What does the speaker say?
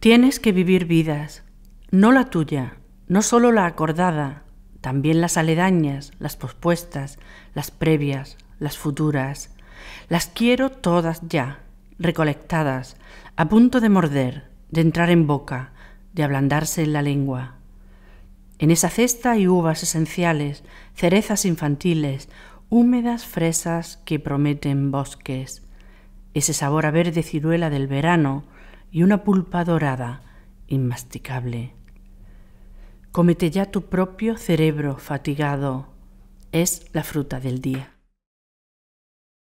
Tienes que vivir vidas, no la tuya, no solo la acordada, también las aledañas, las pospuestas, las previas, las futuras. Las quiero todas ya, recolectadas, a punto de morder, de entrar en boca, de ablandarse en la lengua. En esa cesta hay uvas esenciales, cerezas infantiles, húmedas fresas que prometen bosques. Ese sabor a verde ciruela del verano, y una pulpa dorada, inmasticable. Comete ya tu propio cerebro fatigado. Es la fruta del día.